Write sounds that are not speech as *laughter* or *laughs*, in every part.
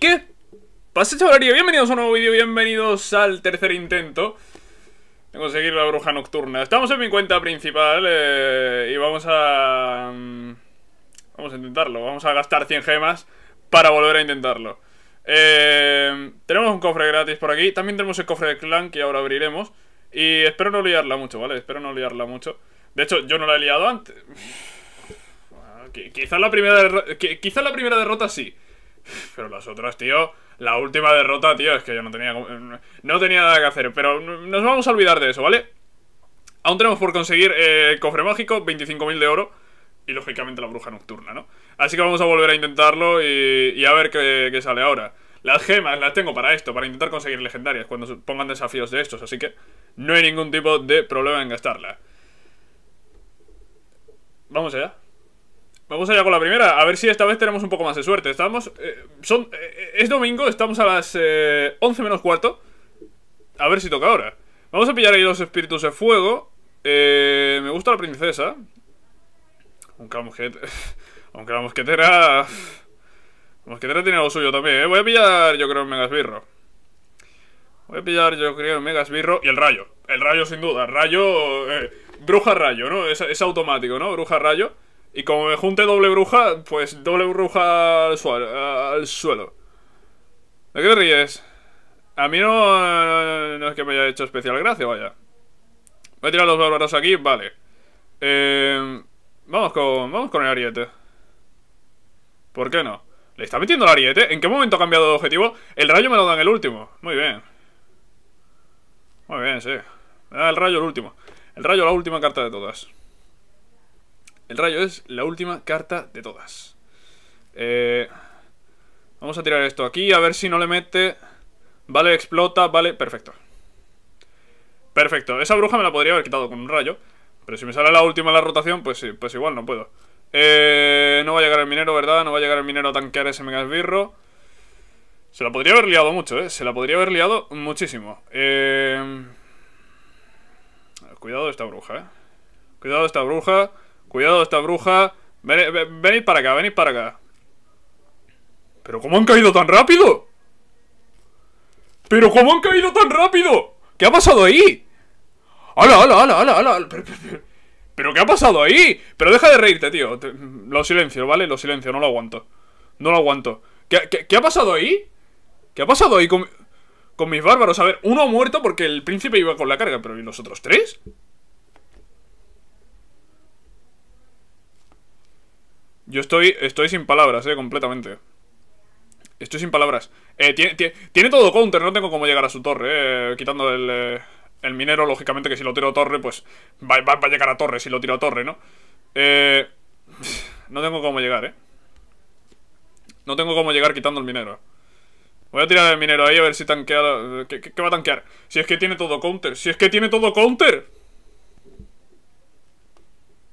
qué pasa chavalería? Bienvenidos a un nuevo vídeo, bienvenidos al tercer intento De conseguir la bruja nocturna Estamos en mi cuenta principal eh, y vamos a... Mm, vamos a intentarlo, vamos a gastar 100 gemas para volver a intentarlo eh, Tenemos un cofre gratis por aquí, también tenemos el cofre de clan que ahora abriremos Y espero no liarla mucho, ¿vale? Espero no liarla mucho De hecho, yo no la he liado antes *sighs* Quizás la primera quizás la primera derrota sí pero las otras, tío, la última derrota, tío, es que yo no tenía, no tenía nada que hacer. Pero nos vamos a olvidar de eso, ¿vale? Aún tenemos por conseguir el eh, cofre mágico, 25.000 de oro y lógicamente la bruja nocturna, ¿no? Así que vamos a volver a intentarlo y, a ver qué, qué, sale ahora. Las gemas las tengo para esto, para intentar conseguir legendarias cuando pongan desafíos de estos, así que no hay ningún tipo de problema en gastarla. Vamos allá. Vamos allá con la primera, a ver si esta vez tenemos un poco más de suerte. Estamos. Eh, son, eh, eh, es domingo, estamos a las 11 menos cuarto. A ver si toca ahora. Vamos a pillar ahí los espíritus de fuego. me gusta la princesa. Aunque la mosquetera. *laughs* Aunque la mosquetera. La mosquetera tiene algo suyo también, eh Voy a pillar, yo creo, el megasbirro. Voy a pillar, yo creo, el megasbirro y el rayo. El rayo, sin duda. Rayo. bruja rayo, ¿no? es automático, ¿no? Bruja rayo. Y como me junte doble bruja, pues doble bruja al, suelo. ¿De qué ríes? A mí no, no es que me haya hecho especial gracia, vaya. Voy a tirar los bárbaros aquí, vale. Em, vamos, con, vamos con el ariete. ¿Por qué no? ¿Le está metiendo el ariete? ¿En qué momento ha cambiado de objetivo? El rayo me lo dan el último. Muy bien. Muy bien, sí. Me da el rayo el último. El rayo la última carta de todas. El rayo es la última carta de todas. Eh, vamos a tirar esto aquí, a ver si no le mete... Vale, explota, vale, perfecto. Perfecto, esa bruja me la podría haber quitado con un rayo. Pero si me sale la última en la rotación, pues pues igual no puedo. Eh, no va a llegar el minero, ¿verdad? No va a llegar el minero a tanquear ese mega esbirro. Se la podría haber liado mucho, ¿eh? Se la podría haber liado muchísimo. Eh, cuidado de esta bruja, ¿eh? Cuidado de esta bruja. Cuidado esta bruja. Ven, venid para acá, venid para acá. ¿Pero cómo han caído tan rápido? ¿Pero cómo han caído tan rápido? ¿Qué ha pasado ahí? ¡Hala, hala, hala, hala, ala, Pero, qué ha pasado ahí? Pero deja de reírte, tío. lo silencio, ¿vale? Lo silencio, no lo aguanto. No lo aguanto. ¿Qué, ha pasado ahí? ¿Qué ha pasado ahí con, con mis bárbaros? A ver, uno ha muerto porque el príncipe iba con la carga, pero ¿y los otros tres? Yo estoy, estoy sin palabras, eh, completamente. Estoy sin palabras. Eh, tiene, todo counter, no tengo cómo llegar a su torre, eh, quitando el, eh, el minero, lógicamente que si lo tiro a torre, pues va, a llegar a torre, si lo tiro a torre, ¿no? Eh, *sighs* no tengo cómo llegar, eh. No tengo cómo llegar quitando el minero. Voy a tirar el minero ahí a ver si tanquea... Eh, ¿Qué, qué va a tanquear? Si es que tiene todo counter. Si es que tiene todo counter.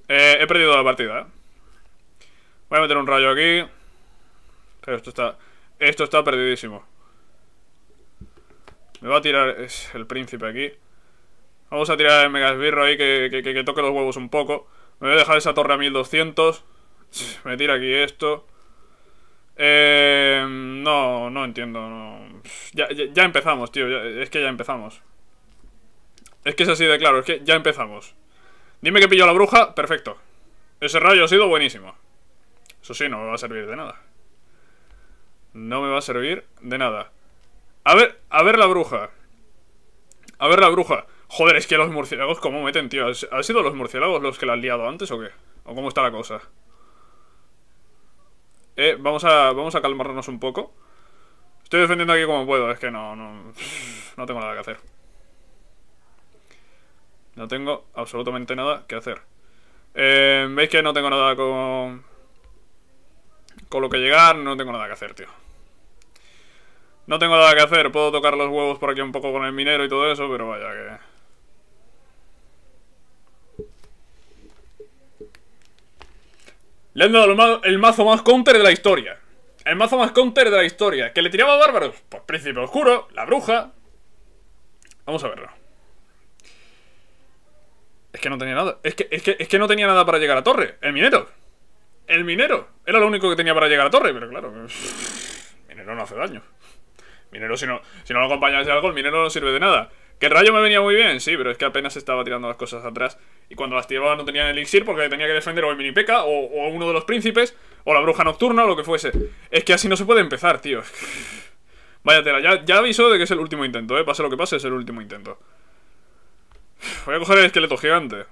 Eh, he perdido la partida, eh. Voy a meter un rayo aquí. Pero esto está... Esto está perdidísimo. Me va a tirar es el príncipe aquí. Vamos a tirar el megasbirro ahí que, toque los huevos un poco. Me voy a dejar esa torre a 1200. Me tira aquí esto. Eh, no, no entiendo. Ya, empezamos, tío. es que ya empezamos. Es que es así de claro. Es que ya empezamos. Dime que pillo a la bruja. Perfecto. Ese rayo ha sido buenísimo. Eso sí, no me va a servir de nada. No me va a servir de nada. A ver, a ver la bruja. A ver la bruja. Joder, es que los murciélagos, ¿cómo meten, tío? ¿Han sido los murciélagos los que la han liado antes o qué? ¿O cómo está la cosa? Eh, vamos a, vamos a calmarnos un poco. Estoy defendiendo aquí como puedo, es que no, no, no tengo nada que hacer. No tengo absolutamente nada que hacer. Eh, Veis que no tengo nada con... Con lo que llegar no tengo nada que hacer, tío. No tengo nada que hacer. Puedo tocar los huevos por aquí un poco con el minero y todo eso, pero vaya que... Le han dado el, mazo más counter de la historia. El mazo más counter de la historia. ¿Que le tiraba a bárbaros? Pues Príncipe Oscuro, la bruja. Vamos a verlo. Es que no tenía nada. Es que, es que, es que no tenía nada para llegar a torre. El minero. El minero. Era lo único que tenía para llegar a la torre, pero claro. minero no hace daño. Minero, si no, si no lo acompañas de algo, el minero no sirve de nada. Que el rayo me venía muy bien, sí, pero es que apenas estaba tirando las cosas atrás. Y cuando las tiraba no tenía el elixir porque tenía que defender o el mini o, o uno de los príncipes o la bruja nocturna o lo que fuese. Es que así no se puede empezar, tío. Vaya tela, ya, ya aviso de que es el último intento, eh. Pase lo que pase, es el último intento. Voy a coger el esqueleto gigante.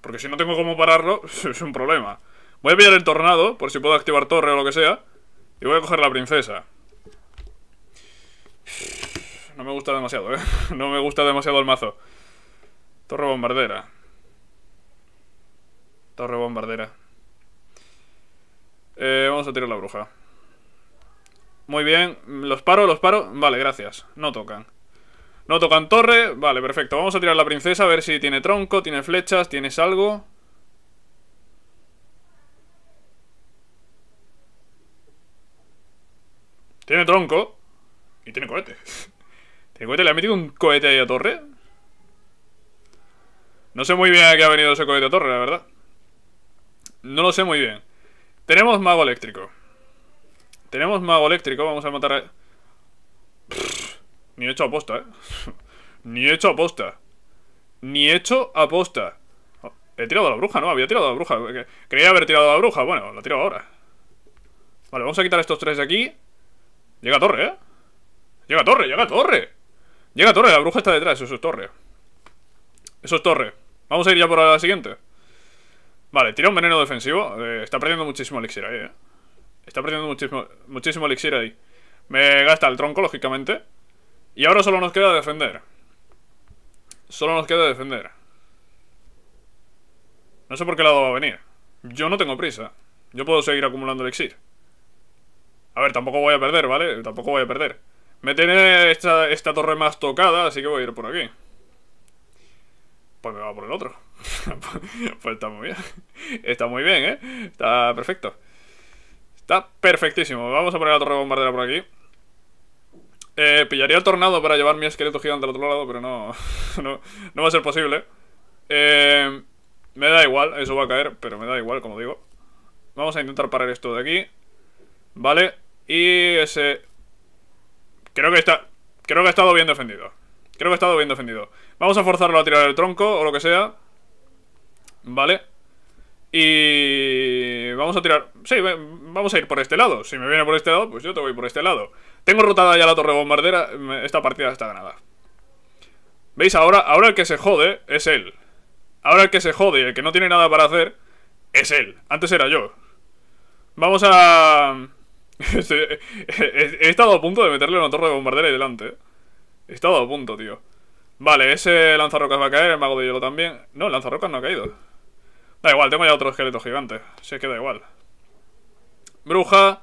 Porque si no tengo cómo pararlo, *laughs* es un problema. Voy a pillar el tornado, por si puedo activar torre o lo que sea. Y voy a coger la princesa. No me gusta demasiado, ¿eh? *laughs* No me gusta demasiado el mazo. Torre bombardera. Torre bombardera. Eh, vamos a tirar la bruja. Muy bien. ¿Los paro? ¿Los paro? Vale, gracias. No tocan. No tocan torre. Vale, perfecto. Vamos a tirar la princesa a ver si tiene tronco, tiene flechas, tienes algo... tiene tronco y tiene cohete. ¿Tiene cohete? ¿Le ha metido un cohete ahí a torre? No sé muy bien a qué ha venido ese cohete a torre, la verdad. No lo sé muy bien. Tenemos mago eléctrico. Tenemos mago eléctrico, vamos a matar a... ni hecho aposta, ¿eh? *laughs* ni hecho aposta. Ni hecho aposta. he tirado a la bruja, ¿no? Había tirado a la bruja. Creía haber tirado a la bruja. Bueno, la tiro ahora. Vale, vamos a quitar estos tres de aquí. Llega torre, ¿eh? Llega torre, llega torre. Llega torre, la bruja está detrás, eso es torre. Eso es torre. Vamos a ir ya por la siguiente. Vale, tira un veneno defensivo. Eh, está perdiendo muchísimo elixir ahí, ¿eh? Está perdiendo muchísimo, muchísimo elixir ahí. Me gasta el tronco, lógicamente. Y ahora solo nos queda defender. Solo nos queda defender. No sé por qué lado va a venir. Yo no tengo prisa. Yo puedo seguir acumulando elixir. A ver, tampoco voy a perder, ¿vale? Tampoco voy a perder. Me tiene esta, torre más tocada, así que voy a ir por aquí. Pues me va por el otro. *laughs* pues está muy bien. Está muy bien, ¿eh? Está perfecto. Está perfectísimo. Vamos a poner la torre bombardera por aquí. Eh, pillaría el tornado para llevar mi esqueleto gigante al otro lado, pero no, *laughs* no, va a ser posible. Eh, me da igual, eso va a caer, pero me da igual, como digo. Vamos a intentar parar esto de aquí. Vale, y ese... Creo que está... Creo que ha estado bien defendido. Creo que ha estado bien defendido. Vamos a forzarlo a tirar el tronco o lo que sea. Vale. Y... Vamos a tirar... Sí, vamos a ir por este lado. Si me viene por este lado, pues yo te voy por este lado. Tengo rotada ya la torre bombardera. Esta partida está ganada. ¿Veis? Ahora, ahora el que se jode es él. Ahora el que se jode y el que no tiene nada para hacer es él. Antes era yo. Vamos a... *laughs* He estado a punto de meterle una torre de bombardera ahí delante. Eh. He estado a punto, tío. Vale, ese lanzarrocas va a caer, el mago de hielo también. No, el lanzarrocas no ha caído. Da igual, tengo ya otro esqueleto gigante. se queda igual. Bruja.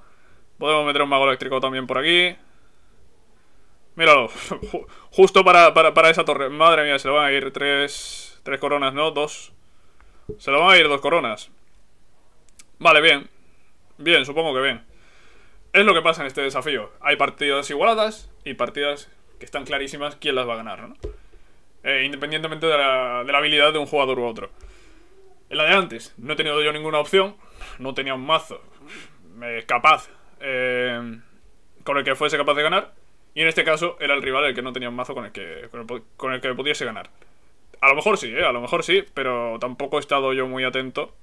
Podemos meter un mago eléctrico también por aquí. Míralo. *laughs* Justo para, esa torre. Madre mía, se le van a ir tres, tres coronas, ¿no? Dos. Se le van a ir dos coronas. Vale, bien. Bien, supongo que bien es lo que pasa en este desafío. Hay partidas igualadas y partidas que están clarísimas quién las va a ganar, ¿no? Eh, independientemente de la, de la, habilidad de un jugador u otro. En la de antes, no he tenido yo ninguna opción, no tenía un mazo eh, capaz eh, con el que fuese capaz de ganar, y en este caso era el rival el que no tenía un mazo con el que, con el, que pudiese ganar. A lo mejor sí, a lo mejor sí, pero tampoco he estado yo muy atento.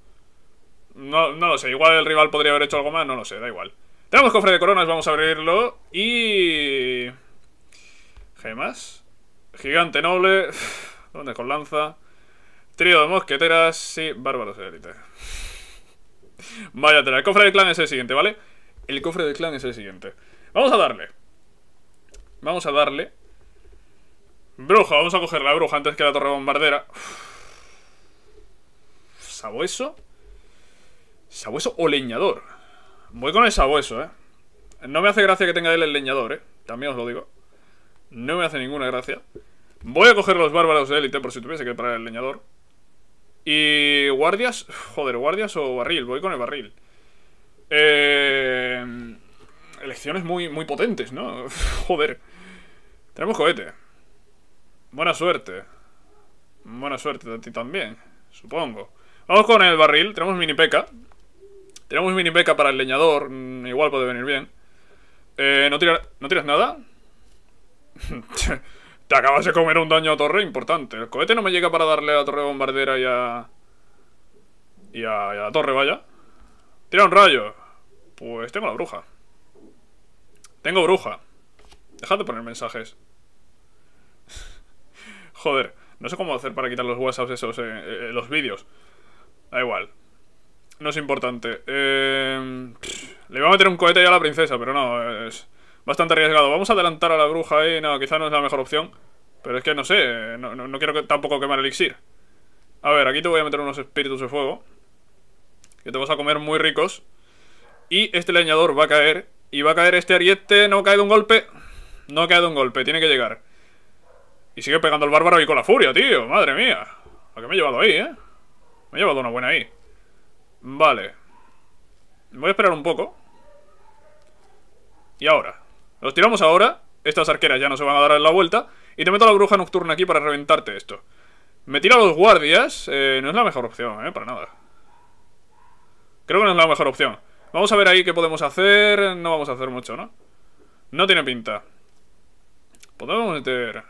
No, no lo sé, igual el rival podría haber hecho algo más, no lo sé, da igual. Tenemos cofre de coronas, vamos a abrirlo. Y... Gemas. Gigante noble. *sighs* ¿Dónde con lanza? Trío de mosqueteras. Sí, bárbaros de élite. *laughs* Vaya tela. El cofre del clan es el siguiente, ¿vale? El cofre del clan es el siguiente. Vamos a darle. Vamos a darle. Bruja, vamos a coger la bruja antes que la torre bombardera. Sabueso. Sabueso o leñador. Voy con el sabueso, ¿eh? No me hace gracia que tenga él el leñador, ¿eh? También os lo digo. No me hace ninguna gracia. Voy a coger los bárbaros de élite por si tuviese que parar el leñador. Y guardias... Joder, guardias o barril. Voy con el barril. Eh... Elecciones muy, muy potentes, ¿no? *laughs* joder. Tenemos cohete. Buena suerte. Buena suerte de ti también, supongo. Vamos con el barril. Tenemos mini peca. Tenemos mini beca para el leñador. Mm, igual puede venir bien. Eh, ¿no, tiras, ¿No tiras nada? *laughs* Te acabas de comer un daño a torre importante. El cohete no me llega para darle a la torre bombardera y a... Y a, la torre, vaya. Tira un rayo. Pues tengo la bruja. Tengo bruja. Dejad de poner mensajes. *laughs* Joder, no sé cómo hacer para quitar los whatsapps esos, eh, eh, los vídeos. Da igual. No es importante. Eh, le voy a meter un cohete ya a la princesa, pero no, es bastante arriesgado. Vamos a adelantar a la bruja ahí. No, quizá no es la mejor opción. Pero es que no sé, no, quiero tampoco quemar elixir. A ver, aquí te voy a meter unos espíritus de fuego. Que te vas a comer muy ricos. Y este leñador va a caer. Y va a caer este ariete. No cae de un golpe. No cae de un golpe, tiene que llegar. Y sigue pegando el bárbaro y con la furia, tío. Madre mía. ¿A qué me he llevado ahí, ¿eh? Me he llevado una buena ahí. Vale. Voy a esperar un poco. Y ahora. Los tiramos ahora. Estas arqueras ya no se van a dar la vuelta. Y te meto a la bruja nocturna aquí para reventarte esto. Me tira a los guardias. Eh, no es la mejor opción, ¿eh? Para nada. Creo que no es la mejor opción. Vamos a ver ahí qué podemos hacer. No vamos a hacer mucho, ¿no? No tiene pinta. Podemos meter...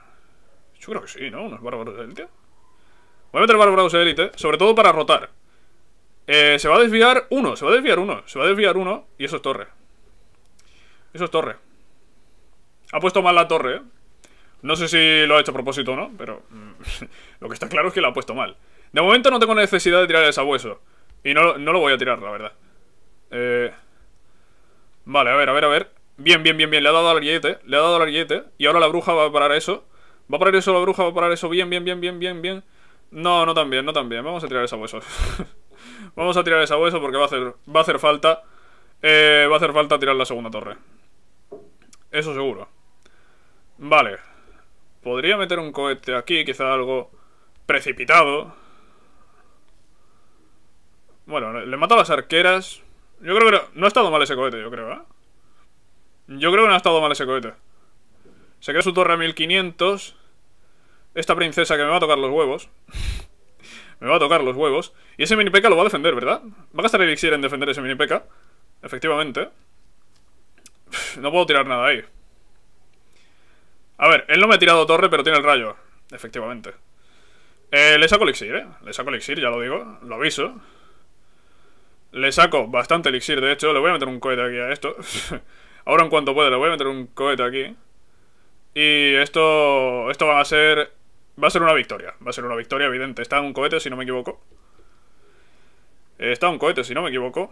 Yo creo que sí, ¿no? Unos bárbaros de élite. Voy a meter bárbaros de élite. Sobre todo para rotar. Eh, se va a desviar uno, se va a desviar uno, se va a desviar uno. Y eso es torre. Eso es torre. Ha puesto mal la torre, ¿eh? No sé si lo ha hecho a propósito o no, pero mm, *laughs* lo que está claro es que lo ha puesto mal. De momento no tengo necesidad de tirar el sabueso. Y no, no lo voy a tirar, la verdad. Eh... Vale, a ver, a ver, a ver. Bien, bien, bien, bien. Le ha dado al ariete. Le ha dado al ariete. Y ahora la bruja va a parar eso. Va a parar eso la bruja, va a parar eso. Bien, bien, bien, bien, bien, bien. No, no tan bien, no tan bien. Vamos a tirar el sabueso. *laughs* Vamos a tirar esa hueso porque va a hacer, va a hacer falta. Eh, va a hacer falta tirar la segunda torre. Eso seguro. Vale. Podría meter un cohete aquí, quizá algo precipitado. Bueno, le mato a las arqueras. Yo creo que no, ha estado mal ese cohete, yo creo, ¿eh? Yo creo que no ha estado mal ese cohete. Se queda su torre a 1500. Esta princesa que me va a tocar los huevos. Me va a tocar los huevos. Y ese mini peca lo va a defender, ¿verdad? Va a gastar elixir en defender ese mini peca Efectivamente. No puedo tirar nada ahí. A ver, él no me ha tirado torre, pero tiene el rayo. Efectivamente. Eh, le saco elixir, ¿eh? Le saco elixir, ya lo digo. Lo aviso. Le saco bastante elixir, de hecho. Le voy a meter un cohete aquí a esto. *laughs* Ahora en cuanto pueda, le voy a meter un cohete aquí. Y esto, esto va a ser Va a ser una victoria. Va a ser una victoria evidente. Está en un cohete, si no me equivoco. Está un cohete, si no me equivoco.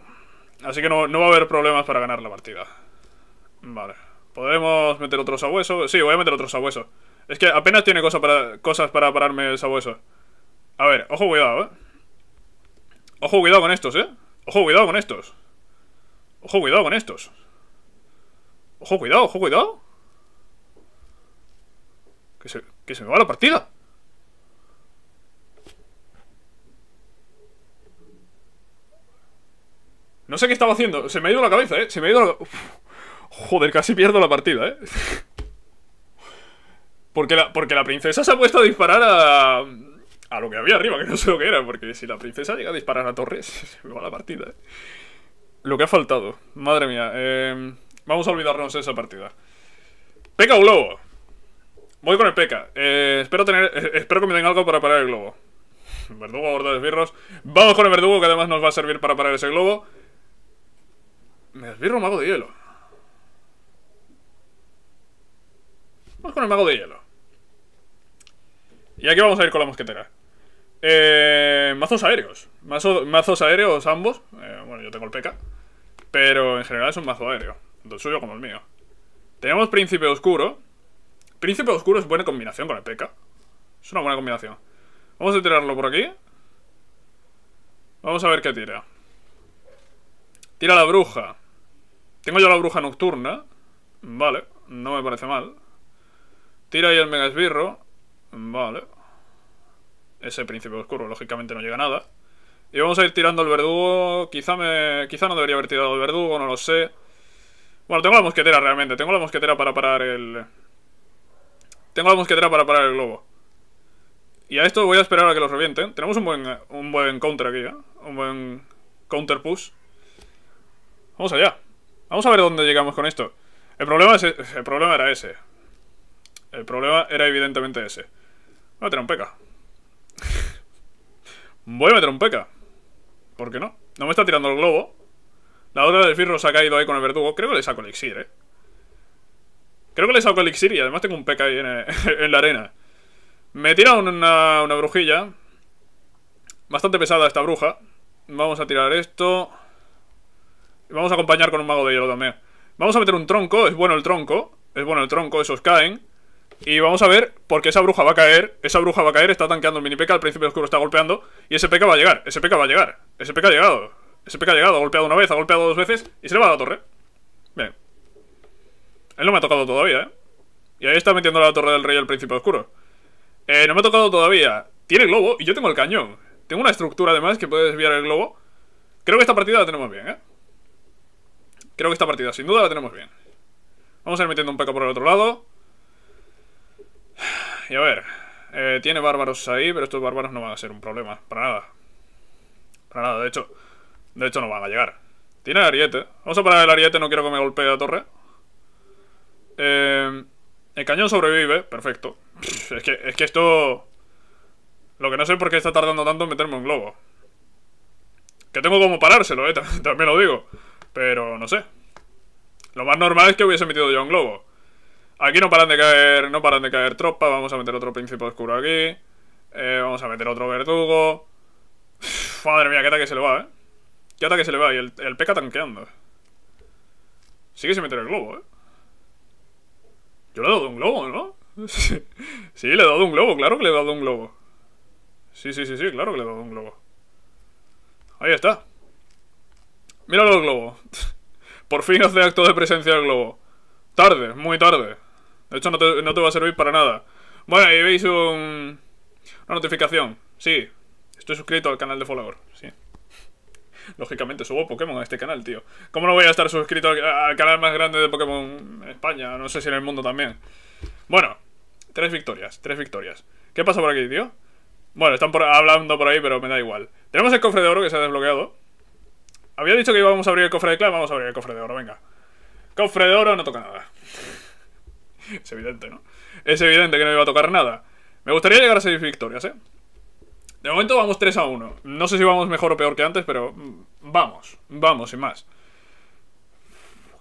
Así que no, va a haber problemas para ganar la partida. Vale. ¿Podemos meter otro sabueso? Sí, voy a meter otro sabueso. Es que apenas tiene cosas para, cosas para pararme el sabueso. A ver, ojo cuidado, ¿eh? Ojo cuidado con estos, ¿eh? Ojo cuidado con estos. Ojo cuidado con estos. Ojo cuidado, ojo cuidado. Que se, se me va la partida. No sé qué estaba haciendo. Se me ha ido la cabeza, ¿eh? Se me ha ido la... Joder, casi pierdo la partida, ¿eh? *laughs* porque, la, porque la princesa se ha puesto a disparar a... A lo que había arriba, que no sé lo que era. Porque si la princesa llega a disparar a torres, *laughs* se me va la partida, ¿eh? Lo que ha faltado. Madre mía. Eh, vamos a olvidarnos de esa partida. Pega un lobo. Voy con el peca. Eh, espero tener. Eh, espero que me den algo para parar el globo. Verdugo, gordo de esbirros. Vamos con el verdugo, que además nos va a servir para parar ese globo. Me esbirro un mago de hielo. Vamos con el mago de hielo. Y aquí vamos a ir con la mosquetera. Eh, mazos aéreos. mazos aéreos ambos. Eh, bueno, yo tengo el peca. Pero en general es un mazo aéreo. Tanto el suyo como el mío. Tenemos Príncipe Oscuro. Príncipe Oscuro es buena combinación con el peca Es una buena combinación. Vamos a tirarlo por aquí. Vamos a ver qué tira. Tira la bruja. Tengo yo la bruja nocturna. Vale, no me parece mal. Tira ahí el mega esbirro. Vale. Ese príncipe oscuro, lógicamente, no llega a nada. Y vamos a ir tirando el verdugo. Quizá, me, quizá no debería haber tirado el verdugo, no lo sé. Bueno, tengo la mosquetera realmente. Tengo la mosquetera para parar el, tengo la mosquetera para parar el globo. Y a esto voy a esperar a que los revienten. Tenemos un buen, un buen counter aquí, ¿eh? Un buen counter push. Vamos allá. Vamos a ver dónde llegamos con esto. El problema, es, e, el problema era ese. El problema era evidentemente ese. Voy a meter un peca. *laughs* voy a meter un peca. ¿Por qué no? No me está tirando el globo. La otra del firro se ha caído ahí con el verdugo. Creo que le saco el elixir, ¿eh? Creo que le el elixir y además tengo un peca ahí en, *laughs* la arena. Me tira una, una brujilla. Bastante pesada esta bruja. Vamos a tirar esto. Vamos a acompañar con un mago de hielo también. Vamos a meter un tronco. Es bueno el tronco. Es bueno el tronco. Esos caen. Y vamos a ver, por qué esa bruja va a caer. Esa bruja va a caer. Está tanqueando el mini peca. al principio oscuro está golpeando. Y ese P.K. va a llegar. Ese P.K. va a llegar. Ese P.K. ha llegado. Ese P.K. ha llegado. Ha golpeado una vez. Ha golpeado dos veces. Y se le va a la torre. Bien. Él no me ha tocado todavía, ¿eh? Y ahí está metiendo la torre del rey al príncipe oscuro. Eh, no me ha tocado todavía. Tiene globo y yo tengo el cañón. Tengo una estructura además que puede desviar el globo. Creo que esta partida la tenemos bien, ¿eh? Creo que esta partida sin duda la tenemos bien. Vamos a ir metiendo un peco por el otro lado. Y a ver. Eh, tiene bárbaros ahí, pero estos bárbaros no van a ser un problema. Para nada. Para nada, de hecho. De hecho no van a llegar. Tiene ariete. Vamos a parar el ariete, no quiero que me golpee la torre. Em, el cañón sobrevive, perfecto. Es que, es que esto... Lo que no sé por qué está tardando tanto en meterme un globo. Que tengo como parárselo, eh, *laughs* también lo digo. Pero no sé. Lo más normal es que hubiese metido yo un globo. Aquí no paran de caer, no paran de caer tropas. Vamos a meter otro príncipe oscuro aquí. Eh, vamos a meter otro verdugo. madre mía, qué ataque se le va, eh. Qué ataque se le va. Y el, el peca tanqueando. Sigue sin meter el globo, eh. Yo le he dado un globo, ¿no? *laughs* sí, le he dado un globo, claro que le he dado un globo. Sí, sí, sí, sí, claro que le he dado un globo. Ahí está. Míralo el globo. *laughs* Por fin hace acto de presencia el globo. Tarde, muy tarde. De hecho, no te, va a servir para nada. Bueno, ahí veis un... una notificación. Sí, estoy suscrito al canal de Follower. Sí. Lógicamente subo Pokémon a este canal, tío. ¿Cómo no voy a estar suscrito al, canal más grande de Pokémon España? No sé si en el mundo también. Bueno, tres victorias, tres victorias. ¿Qué pasa por aquí, tío? Bueno, están por, hablando por ahí, pero me da igual. Tenemos el cofre de oro que se ha desbloqueado. Había dicho que íbamos a abrir el cofre de clan, vamos a abrir el cofre de oro, venga. Cofre de oro no toca nada. *laughs* es evidente, ¿no? Es evidente que no iba a tocar nada. Me gustaría llegar a seis victorias, ¿eh? De momento vamos 3 a 1. No sé si vamos mejor o peor que antes, pero mm, vamos, vamos, sin más.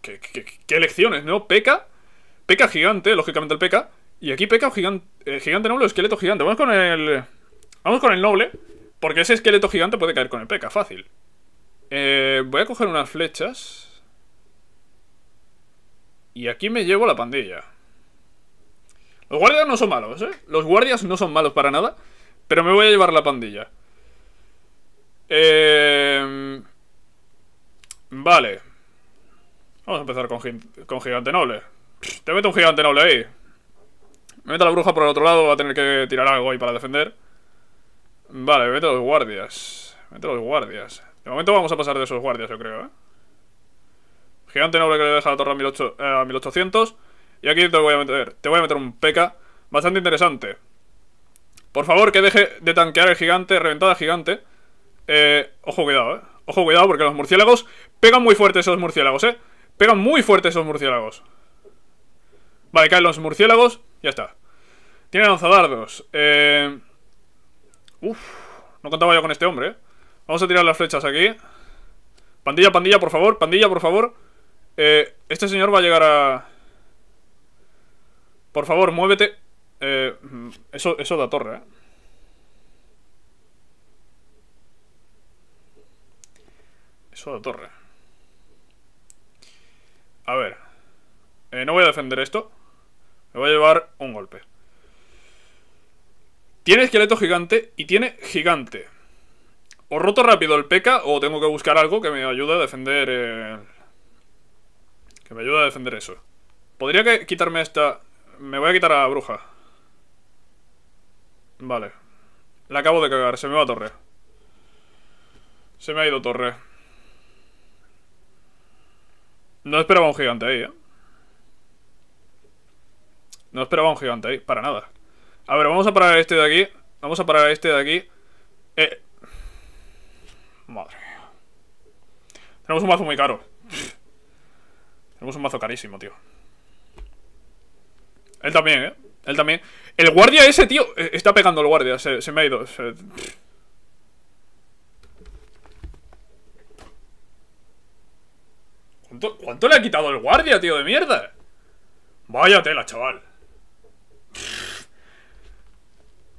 ¿Qué, elecciones, no? Peca, peca gigante, lógicamente el peca. Y aquí peca gigante, eh, gigante noble o esqueleto gigante. Vamos con el. Vamos con el noble, porque ese esqueleto gigante puede caer con el peca, fácil. Eh, voy a coger unas flechas. Y aquí me llevo la pandilla. Los guardias no son malos, ¿eh? Los guardias no son malos para nada. Pero me voy a llevar la pandilla. Em, vale. Vamos a empezar con, Gigante Noble. te meto un Gigante Noble ahí. Me mete la bruja por el otro lado. Va a tener que tirar algo ahí para defender. Vale, me mete a los guardias. Me mete los guardias. De momento vamos a pasar de esos guardias, yo creo, ¿eh? Gigante Noble que le deja la torre a, eh, a 1800. Y aquí te voy a meter, te voy a meter un P.K. bastante interesante. Por favor, que deje de tanquear el gigante, reventada gigante. Eh, ojo, cuidado, eh. Ojo, cuidado, porque los murciélagos pegan muy fuerte esos murciélagos, eh. Pegan muy fuerte esos murciélagos. Vale, caen los murciélagos. Ya está. Tiene lanzadardos. Eh... Uf, no contaba yo con este hombre, eh. Vamos a tirar las flechas aquí. Pandilla, pandilla, por favor. Pandilla, por favor. Eh, este señor va a llegar a... Por favor, muévete. Eh, eso, eso da torre, ¿eh? Eso da torre. A ver. Eh, no voy a defender esto. Me voy a llevar un golpe. Tiene esqueleto gigante y tiene gigante. O roto rápido el peca o tengo que buscar algo que me ayude a defender Que me ayude a defender eso. Podría quitarme esta... Me voy a quitar a la bruja. Vale. La acabo de cagar, se me va a torre. Se me ha ido torre. No esperaba un gigante ahí, ¿eh? No esperaba un gigante ahí, para nada. A ver, vamos a parar este de aquí. Vamos a parar este de aquí. Eh... Madre Tenemos un mazo muy caro. Tenemos un mazo carísimo, tío. Él también, ¿eh? Él también. El guardia ese, tío. Eh, está pegando el guardia. Se, me ha ido. ¿Cuánto, le ha quitado el guardia, tío? De mierda. Vaya tela, chaval.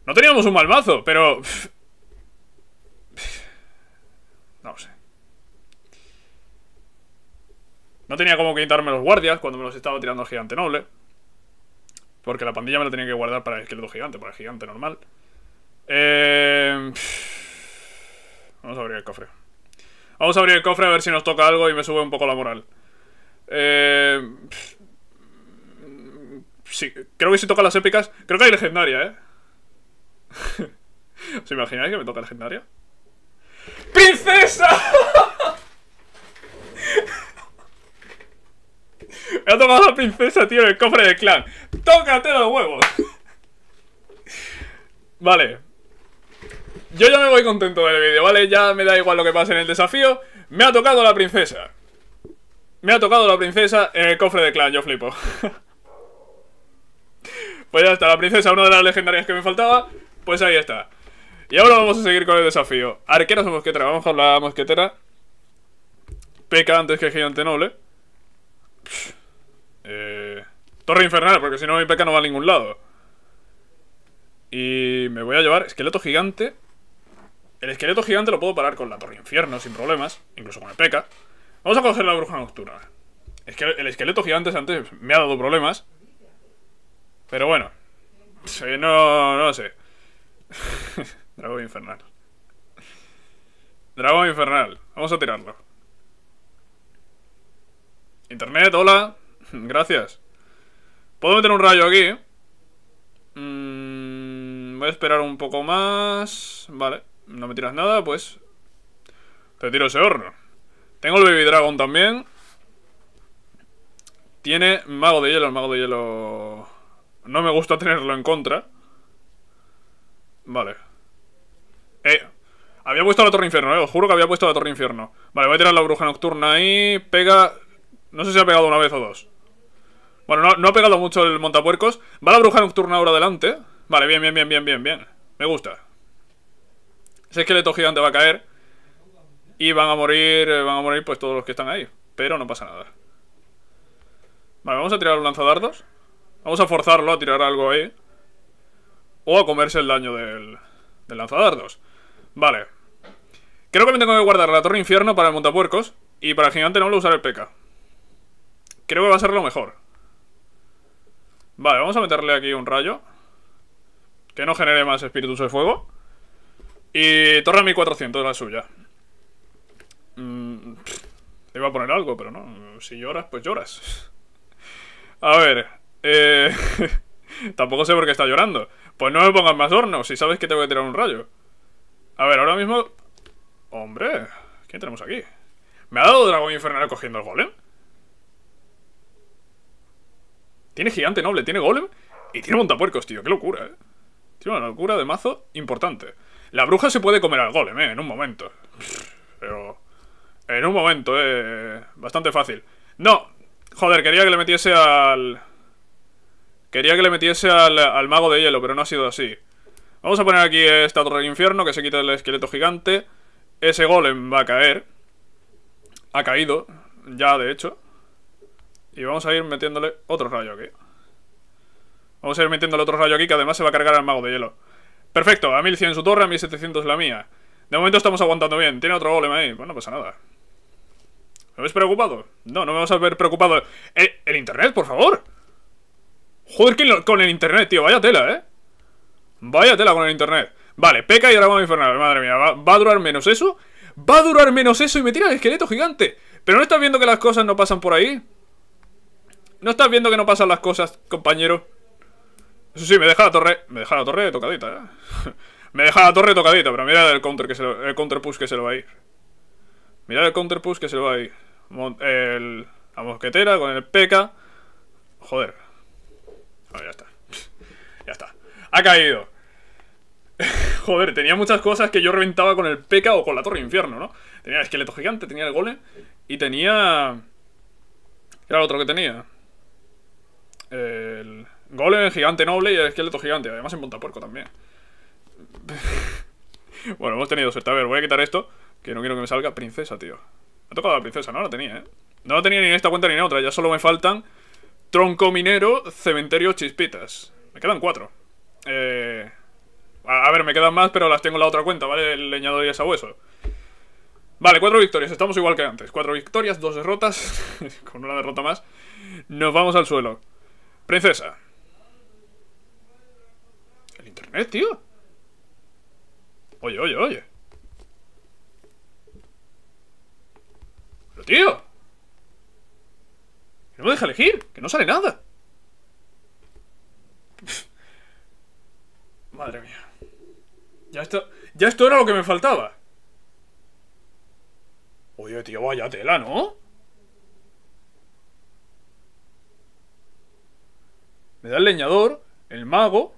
No teníamos un mal mazo, pero... No sé. No tenía como quitarme los guardias cuando me los estaba tirando el gigante noble. Porque la pandilla me la tenía que guardar para el esqueleto gigante, para el gigante normal. Eh, vamos a abrir el cofre. Vamos a abrir el cofre a ver si nos toca algo y me sube un poco la moral. Eh, sí, creo que si toca las épicas... Creo que hay legendaria, ¿eh? *laughs* ¿Os imagináis que me toca legendaria? ¡Princesa! Me ha tomado la princesa, tío, en el cofre del clan. ¡Tócate los huevos! *laughs* Vale. Yo ya me voy contento del vídeo, ¿vale? Ya me da igual lo que pase en el desafío. Me ha tocado la princesa. Me ha tocado la princesa en el cofre del clan, yo flipo. *laughs* pues ya está, la princesa, una de las legendarias que me faltaba. Pues ahí está. Y ahora vamos a seguir con el desafío. Arqueros o mosquetera. Vamos con la mosquetera. Peca antes que gigante noble. Torre infernal, porque si no mi peca no va a ningún lado. Y me voy a llevar esqueleto gigante. El esqueleto gigante lo puedo parar con la torre infierno sin problemas, incluso con el peca. Vamos a coger la bruja nocturna. Es que el esqueleto gigante antes me ha dado problemas. Pero bueno. No, no sé. *laughs* Dragón infernal. Dragón infernal. Vamos a tirarlo. Internet, hola. *laughs* Gracias. Puedo meter un rayo aquí. Mm, voy a esperar un poco más. Vale, no me tiras nada, pues... Te tiro ese horno. Tengo el Baby Dragon también. Tiene Mago de Hielo. El Mago de Hielo... No me gusta tenerlo en contra. Vale. Eh, había puesto la Torre Infierno, eh. Os juro que había puesto la Torre Infierno. Vale, voy a tirar la Bruja Nocturna ahí. Pega... No sé si ha pegado una vez o dos. Bueno, no, ha pegado mucho el montapuercos. Va la bruja nocturna ahora adelante. Vale, bien, bien, bien, bien, bien, bien. Me gusta. Ese esqueleto gigante va a caer. Y van a morir, eh, van a morir pues todos los que están ahí. Pero no pasa nada. Vale, vamos a tirar un lanzadardos. Vamos a forzarlo a tirar algo ahí. O a comerse el daño del, lanzadardos. Vale. Creo que me tengo que guardar la torre infierno para el montapuercos. Y para el gigante no lo usar el P.K. Creo que va a ser lo mejor. Vale, vamos a meterle aquí un rayo Que no genere más espíritus de fuego Y torre 1400, la suya Te mm, iba a poner algo, pero no Si lloras, pues lloras *laughs* A ver eh, *laughs* Tampoco sé por qué está llorando Pues no me pongas más hornos si sabes que tengo que tirar un rayo A ver, ahora mismo Hombre, ¿qué tenemos aquí? ¿Me ha dado Dragón Infernal cogiendo el golem? Tiene gigante noble, tiene golem y tiene montapuercos, tío. Qué locura, ¿eh? Tiene una locura de mazo importante. La bruja se puede comer al golem, ¿eh? En un momento. Pero... En un momento, ¿eh? Bastante fácil. ¡No! Joder, quería que le metiese al... Quería que le metiese al, al mago de hielo, pero no ha sido así. Vamos a poner aquí esta torre del infierno, que se quita el esqueleto gigante. Ese golem va a caer. Ha caído, ya de hecho. Y vamos a ir metiéndole otro rayo aquí. Vamos a ir metiéndole otro rayo aquí que además se va a cargar al mago de hielo. Perfecto, a 1100 su torre, a 1700 la mía. De momento estamos aguantando bien. Tiene otro golem ahí. Bueno, no pasa nada. ¿Me habéis preocupado? No, no me vas a ver preocupado. ¿El, eh, el internet, por favor! Joder, con el internet, tío. Vaya tela, ¿eh? Vaya tela con el internet. Vale, peca y ahora a infernal. Madre mía, ¿va, ¿va, a durar menos eso? ¿Va a durar menos eso y me tira el esqueleto gigante? ¿Pero no estás viendo que las cosas no pasan por ahí? ¿No estás viendo que no pasan las cosas, compañero? Eso sí, me deja la torre. Me deja la torre tocadita, ¿eh? *laughs* me deja la torre tocadita, pero mira el counter, que se el counter push que se lo va a ir. Mirad el counter push que se lo va a ir. El, la mosquetera con el PK. Joder. A ver, ya está. *laughs* ya está. Ha caído. *laughs* Joder, tenía muchas cosas que yo reventaba con el PK o con la torre infierno, ¿no? Tenía esqueleto gigante, tenía el golem y tenía... ¿Qué era lo otro que tenía? El golem, gigante noble y el esqueleto gigante. Además en Montapuerco también. *laughs* bueno, hemos tenido suerte. A ver, voy a quitar esto. Que no quiero que me salga princesa, tío. Me ha tocado la princesa, no la tenía, ¿eh? No la tenía ni en esta cuenta ni en otra. Ya solo me faltan tronco minero, cementerio, chispitas. Me quedan cuatro. Eh... A ver, me quedan más, pero las tengo en la otra cuenta, ¿vale? El leñador y esa hueso Vale, cuatro victorias, estamos igual que antes. Cuatro victorias, dos derrotas, *laughs* con una derrota más. Nos vamos al suelo. Princesa. El internet, tío. Oye, oye, oye. Pero tío. Que no me deja elegir, que no sale nada. *laughs* Madre mía. Ya esto, ya esto era lo que me faltaba. Oye, tío, vaya tela, ¿no? Me da el leñador, el mago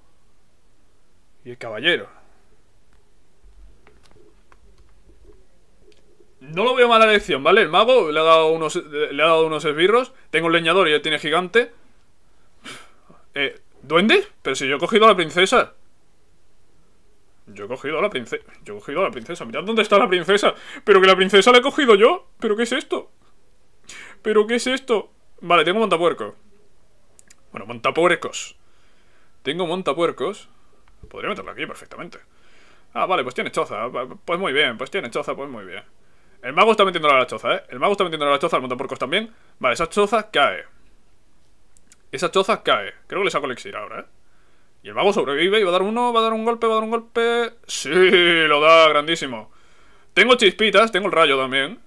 y el caballero. No lo veo mala elección, ¿vale? El mago le ha dado unos, le ha dado unos esbirros. Tengo el leñador y él tiene gigante. Eh, ¿duende? Pero si yo he cogido a la princesa. Yo he cogido a la princesa. Yo he cogido a la princesa. Mirad dónde está la princesa. Pero que la princesa la he cogido yo. ¿Pero qué es esto? ¿Pero qué es esto? Vale, tengo montapuerco. Bueno, montapuercos. Tengo montapuercos. Podría meterlo aquí perfectamente. Ah, vale, pues tiene choza. Pues muy bien, pues tiene choza, pues muy bien. El mago está metiéndole a la choza, ¿eh? El mago está metiéndole a la choza, el montapuercos también. Vale, esa choza cae. Esa choza cae. Creo que le saco el exir ahora, ¿eh? Y el mago sobrevive y va a dar uno, va a dar un golpe, va a dar un golpe... ¡Sí! Lo da, grandísimo. Tengo chispitas, tengo el rayo también.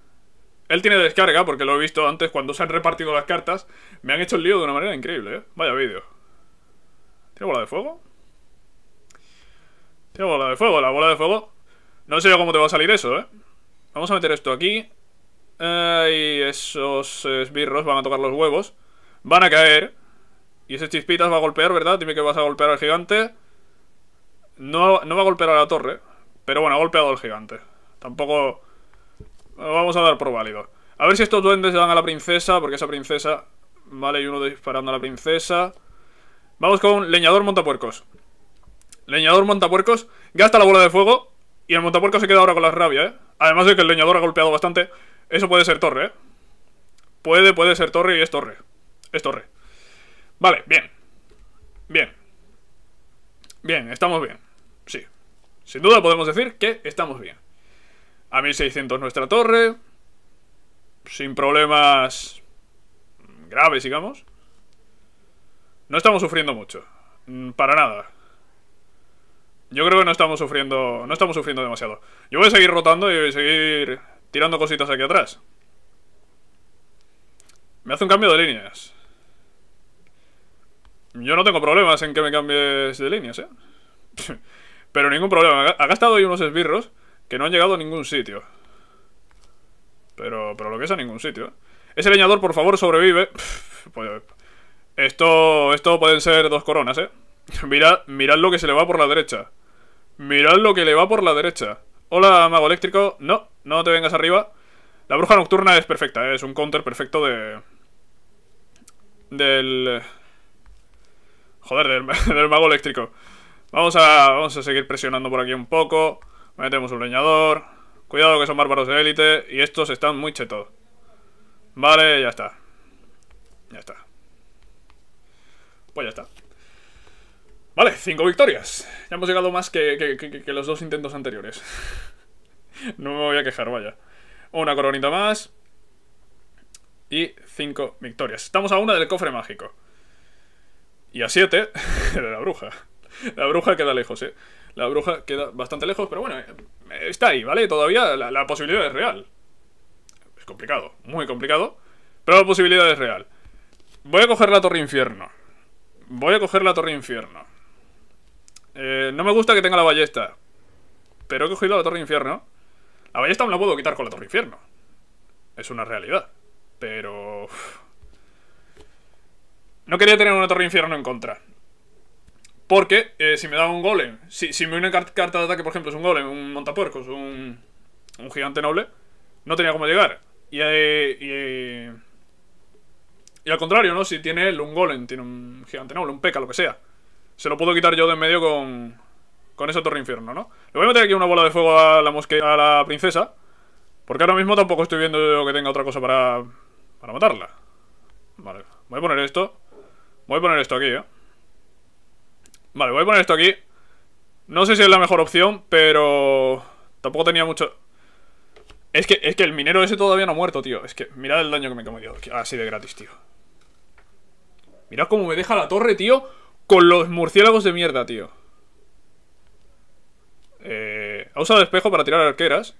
Él tiene descarga, porque lo he visto antes cuando se han repartido las cartas. Me han hecho el lío de una manera increíble, ¿eh? Vaya vídeo. ¿Tiene bola de fuego? Tiene bola de fuego, la bola de fuego. No sé cómo te va a salir eso, ¿eh? Vamos a meter esto aquí. y esos esbirros van a tocar los huevos. Van a caer. Y ese chispitas va a golpear, ¿verdad? Dime que vas a golpear al gigante. No, no va a golpear a la torre. Pero bueno, ha golpeado al gigante. Tampoco vamos a dar por válido. A ver si estos duendes se dan a la princesa, porque esa princesa... Vale, y uno disparando a la princesa. Vamos con leñador montapuercos. Leñador montapuercos gasta la bola de fuego y el montapuerco se queda ahora con la rabia, ¿eh? Además de que el leñador ha golpeado bastante. Eso puede ser torre, ¿eh? Puede, puede ser torre y es torre. Es torre. Vale, bien. Bien. Bien, estamos bien. Sí. Sin duda podemos decir que estamos bien. A 1600 nuestra torre. Sin problemas graves, digamos. No estamos sufriendo mucho. Mm, para nada. Yo creo que no estamos sufriendo. No estamos sufriendo demasiado. Yo voy a seguir rotando y voy a seguir tirando cositas aquí atrás. Me hace un cambio de líneas. Yo no tengo problemas en que me cambies de líneas, ¿eh? *laughs* Pero ningún problema. Ha gastado ahí unos esbirros. Que no han llegado a ningún sitio. Pero, pero lo que es a ningún sitio. Ese leñador, por favor, sobrevive. *laughs* Pues, esto, esto pueden ser dos coronas, ¿eh? *laughs* Mirad, lo que se le va por la derecha. Mirad lo que le va por la derecha. Hola, mago eléctrico. No, no te vengas arriba. La bruja nocturna es perfecta, ¿eh? es un counter perfecto de... Del... Joder, del, *laughs* del mago eléctrico. Vamos a, vamos a seguir presionando por aquí un poco. Metemos un leñador. Cuidado que son bárbaros de élite. Y estos están muy chetos. Vale, ya está. Ya está. Pues ya está. Vale, cinco victorias. Ya hemos llegado más que, los dos intentos anteriores. *laughs* no me voy a quejar, vaya. Una coronita más. Y cinco victorias. Estamos a una del cofre mágico. Y a siete *laughs* de la bruja. La bruja queda lejos, eh. La bruja queda bastante lejos, pero bueno, eh, está ahí, ¿vale? Todavía la, posibilidad es real. Es complicado, muy complicado, pero la posibilidad es real. Voy a coger la torre infierno. Voy a coger la torre infierno. Eh, no me gusta que tenga la ballesta. Pero he cogido la torre infierno. La ballesta me la puedo quitar con la torre infierno. Es una realidad. Pero... No quería tener una torre infierno en contra. Porque eh, si me da un golem, si, si me una carta, de ataque, por ejemplo, es un golem, un montapuercos, un, un gigante noble, no tenía cómo llegar. Y, eh, y, y, al contrario, ¿no? Si tiene un golem, tiene un gigante noble, un peca, lo que sea, se lo puedo quitar yo de en medio con, con esa torre infierno, ¿no? Le voy a meter aquí una bola de fuego a la, mosque, a la princesa, porque ahora mismo tampoco estoy viendo que tenga otra cosa para, para matarla. Vale, voy a poner esto. Voy a poner esto aquí, ¿eh? Vale, voy a poner esto aquí. No sé si es la mejor opción, pero... Tampoco tenía mucho... Es que, es que el minero ese todavía no ha muerto, tío. Es que mirad el daño que me he comido. Así de gratis, tío. Mirad cómo me deja la torre, tío. Con los murciélagos de mierda, tío. Eh, ha usado el espejo para tirar arqueras.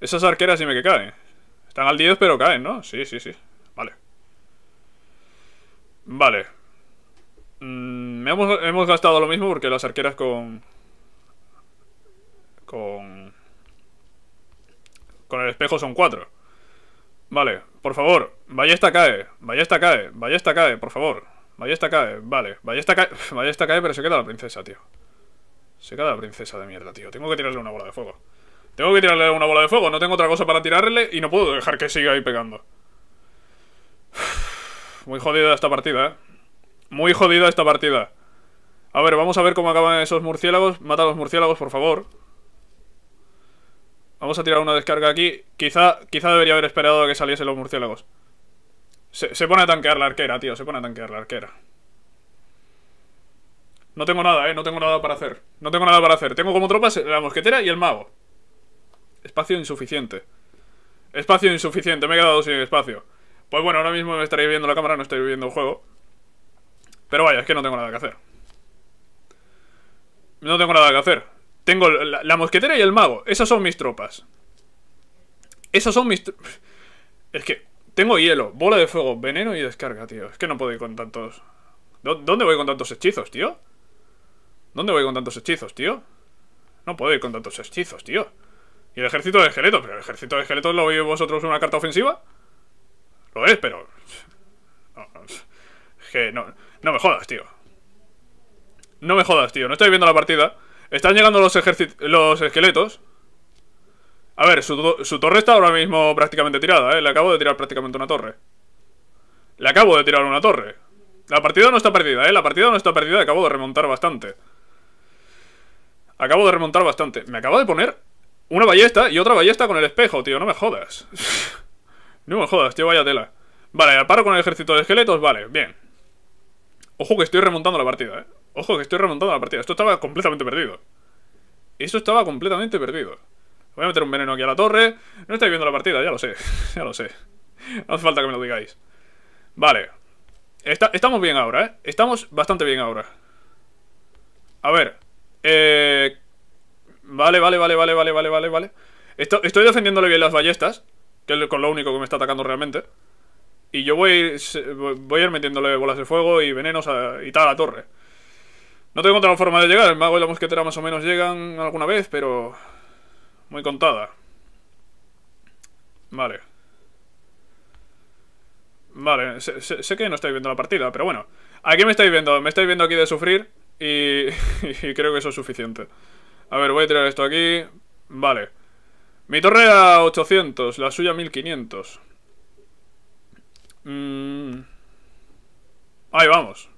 Esas arqueras dime que caen. Están al 10, pero caen, ¿no? Sí, sí, sí. Vale. Vale. Mm, hemos, hemos, gastado lo mismo porque las arqueras con... Con... Con el espejo son cuatro. Vale, por favor, ballesta cae, ballesta cae, ballesta cae, por favor. Ballesta cae, vale, ballesta cae, ballesta *laughs* cae, pero se queda la princesa, tío. Se queda la princesa de mierda, tío. Tengo que tirarle una bola de fuego. Tengo que tirarle una bola de fuego, no tengo otra cosa para tirarle y no puedo dejar que siga ahí pegando. *sighs* Muy jodida esta partida, ¿eh? Muy jodida esta partida. A ver, vamos a ver cómo acaban esos murciélagos. Mata a los murciélagos, por favor. Vamos a tirar una descarga aquí. Quizá, quizá debería haber esperado a que saliesen los murciélagos. Se, pone a tanquear la arquera, tío. Se pone a tanquear la arquera. No tengo nada, eh. No tengo nada para hacer. No tengo nada para hacer. Tengo como tropas la mosquetera y el mago. Espacio insuficiente. Espacio insuficiente. Me he quedado sin espacio. Pues bueno, ahora mismo me estaréis viendo la cámara, no estoy viendo el juego. Pero vaya, es que no tengo nada que hacer. No tengo nada que hacer. Tengo la, mosquetera y el mago. Esas son mis tropas. Esas son mis... *laughs* Es que tengo hielo, bola de fuego, veneno y descarga, tío. Es que no puedo ir con tantos... ¿Dónde voy con tantos hechizos, tío? ¿Dónde voy con tantos hechizos, tío? No puedo ir con tantos hechizos, tío. Y el ejército de esqueletos, pero el ejército de esqueletos lo veis vosotros una carta ofensiva. Lo es, pero. *laughs* que no. No me jodas, tío. No me jodas, tío. No estoy viendo la partida. Están llegando los, los esqueletos. A ver, su, torre está ahora mismo prácticamente tirada, ¿eh? Le acabo de tirar prácticamente una torre. Le acabo de tirar una torre. La partida no está perdida, ¿eh? La partida no está perdida. Acabo de remontar bastante. Acabo de remontar bastante. Me acabo de poner una ballesta y otra ballesta con el espejo, tío. No me jodas. *laughs* no me jodas, tío. Vaya tela. Vale, al paro con el ejército de esqueletos. Vale, bien. Ojo que estoy remontando la partida, ¿eh? Ojo que estoy remontando la partida. Esto estaba completamente perdido. Esto estaba completamente perdido. Voy a meter un veneno aquí a la torre. No estáis viendo la partida, ya lo sé. *laughs* ya lo sé. No hace falta que me lo digáis. Vale. estamos bien ahora, ¿eh? Estamos bastante bien ahora. A ver. Eh... Vale, vale, vale, vale, vale, vale, vale, vale. Estoy defendiéndole bien las ballestas. Que es con lo único que me está atacando realmente. Y yo voy a ir, voy a ir metiéndole bolas de fuego y venenos a, y tal a la torre. No tengo otra forma de llegar. El mago y la mosquetera más o menos llegan alguna vez, pero... Muy contada. Vale. Vale, sé, que no estáis viendo la partida, pero bueno. Aquí me estáis viendo, me estáis viendo aquí de sufrir y, *laughs* y creo que eso es suficiente. A ver, voy a tirar esto aquí. Vale. Mi torre a 800, la suya 1500. Mmm Ahí vamos.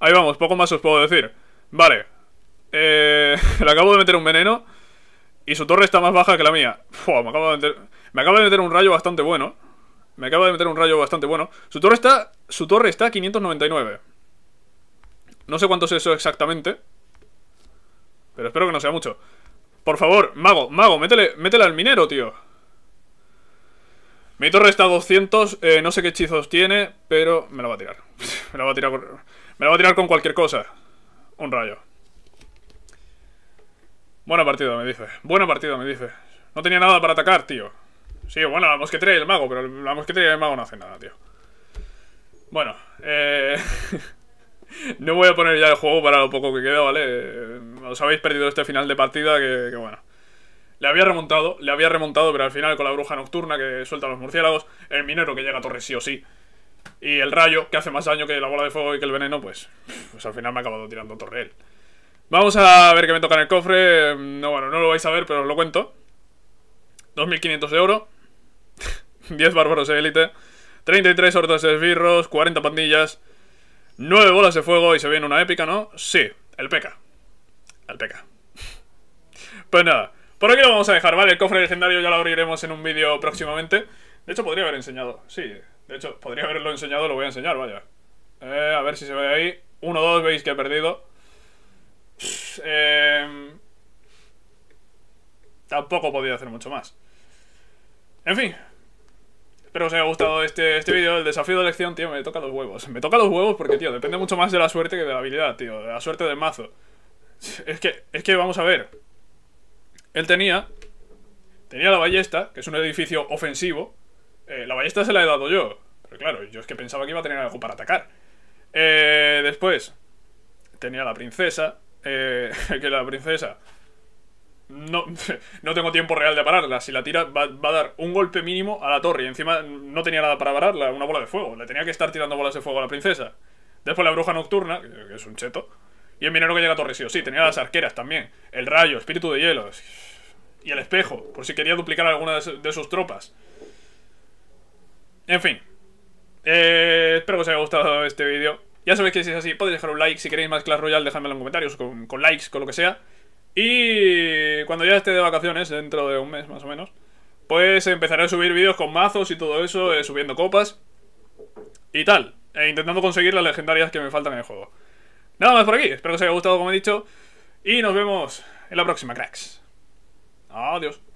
Ahí vamos, poco más os puedo decir. Vale. Eh, *laughs* le acabo de meter un veneno. Y su torre está más baja que la mía. me acaba de meter un rayo bastante bueno. Me acaba de meter un rayo bastante bueno. Su torre está. Su torre está a 599. No sé cuánto es eso exactamente. Pero espero que no sea mucho. Por favor, mago, mago, métele al minero, tío. Mi torre está a 200, eh, no sé qué hechizos tiene, pero me la va a tirar. *laughs* me, la va a tirar con cualquier cosa. Un rayo. Buena partida, me dice. Buena partida, me dice. No tenía nada para atacar, tío. Sí, bueno, la que y el mago, pero la mosquetera y el mago no hace nada, tío. Bueno, eh... *laughs* no voy a poner ya el juego para lo poco que queda, ¿vale? Eh, os habéis perdido este final de partida que bueno. Le había remontado, le había remontado, pero al final con la bruja nocturna que suelta a los murciélagos, el minero que llega a torre sí o sí, y el rayo que hace más daño que la bola de fuego y que el veneno, pues, pues al final me ha acabado tirando a Torre él. Vamos a ver qué me toca en el cofre. Mm, no, bueno, no lo vais a ver, pero os lo cuento. 2.500 de oro, 10 *laughs* bárbaros de élite, 33 hordas de esbirros, 40 pandillas, 9 bolas de fuego y se viene una épica, ¿no? Sí, el peca. El peca. *laughs* Pues nada, por aquí lo vamos a dejar, ¿vale? El cofre legendario ya lo abriremos en un vídeo próximamente. De hecho, podría haber enseñado. Sí, de hecho, podría haberlo enseñado, lo voy a enseñar, vaya. Eh, a ver si se ve ahí. Uno, dos, veis que he perdido. Em, tampoco podía hacer mucho más. En fin. Espero os haya gustado este, este vídeo. El desafío de elección, tío, me toca los huevos. Me toca los huevos porque, tío, depende mucho más de la suerte que de la habilidad, tío. De la suerte del mazo. Es que, es que vamos a ver. Él tenía. Tenía la ballesta, que es un edificio ofensivo. Eh, la ballesta se la he dado yo. Pero claro, yo es que pensaba que iba a tener algo para atacar. Eh, después, tenía la princesa. Eh, *laughs* que la princesa. No, *laughs* no tengo tiempo real de pararla. Si la tira, va, a dar un golpe mínimo a la torre. Y encima no tenía nada para pararla, una bola de fuego. Le tenía que estar tirando bolas de fuego a la princesa. Después la bruja nocturna, que, es un cheto. Y el minero que llega a torre, sí sí. Tenía las arqueras también. El rayo, espíritu de hielo y el espejo, por si quería duplicar alguna de sus tropas. En fin. Eh, espero que os haya gustado este vídeo. Ya sabéis que si es así, podéis dejar un like. Si queréis más Clash Royale, dejadmelo en comentarios, con, likes, con lo que sea. Y cuando ya esté de vacaciones, dentro de un mes más o menos, pues empezaré a subir vídeos con mazos y todo eso, eh, subiendo copas y tal. E intentando conseguir las legendarias que me faltan en el juego. Nada más por aquí. Espero que os haya gustado, como he dicho. Y nos vemos en la próxima, cracks. Adiós.